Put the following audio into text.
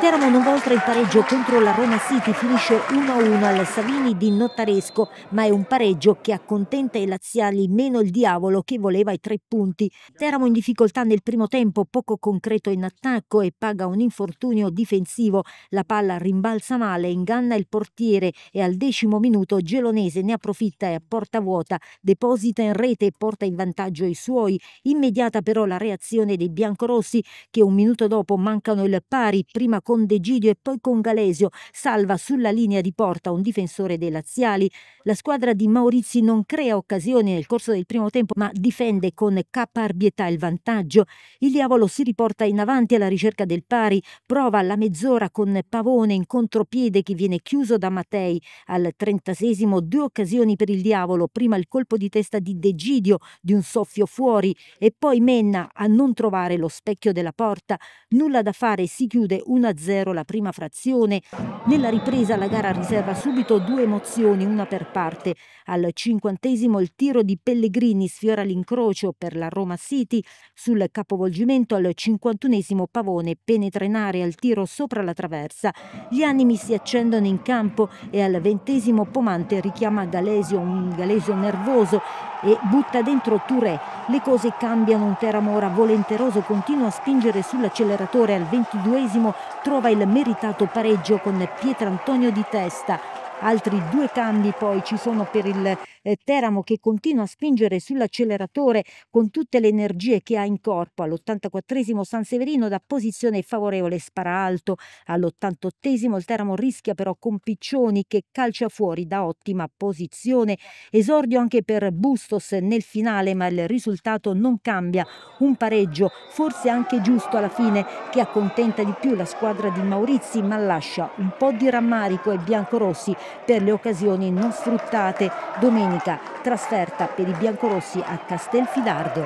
Teramo non va oltre il pareggio contro la Roma City, finisce 1-1 al Savini di Nottaresco, ma è un pareggio che accontenta i laziali meno il diavolo che voleva i tre punti. Teramo in difficoltà nel primo tempo, poco concreto in attacco e paga un infortunio difensivo. La palla rimbalza male, inganna il portiere e al decimo minuto Gelonese ne approfitta e a porta vuota deposita in rete e porta in vantaggio i suoi. Immediata però la reazione dei biancorossi che un minuto dopo mancano il pari, prima con con De Gidio e poi con Galesio, salva sulla linea di porta un difensore dei laziali. La squadra di Maurizi non crea occasioni nel corso del primo tempo, ma difende con caparbietà il vantaggio. Il diavolo si riporta in avanti alla ricerca del pari, prova la mezz'ora con Pavone in contropiede che viene chiuso da Matei. Al trentasesimo due occasioni per il diavolo, prima il colpo di testa di Degidio di un soffio fuori e poi Menna a non trovare lo specchio della porta. Nulla da fare, si chiude 1-0 0 la prima frazione. Nella ripresa la gara riserva subito due emozioni, una per parte. Al cinquantesimo il tiro di Pellegrini sfiora l'incrocio per la Roma City. Sul capovolgimento al cinquantunesimo Pavone penetra in area il tiro sopra la traversa. Gli animi si accendono in campo e al ventesimo Pomante richiama Galesio, un Galesio nervoso e butta dentro Touré. Le cose cambiano un Teramora volenteroso, continua a spingere sull'acceleratore al 22 trova il meritato pareggio con Pietrantonio di testa altri due cambi poi ci sono per il eh, Teramo che continua a spingere sull'acceleratore con tutte le energie che ha in corpo all84 San Severino da posizione favorevole spara alto all88 il Teramo rischia però con Piccioni che calcia fuori da ottima posizione esordio anche per Bustos nel finale ma il risultato non cambia un pareggio forse anche giusto alla fine che accontenta di più la squadra di Maurizi ma lascia un po' di rammarico ai biancorossi per le occasioni non sfruttate. Domenica trasferta per i biancorossi a Castelfidardo.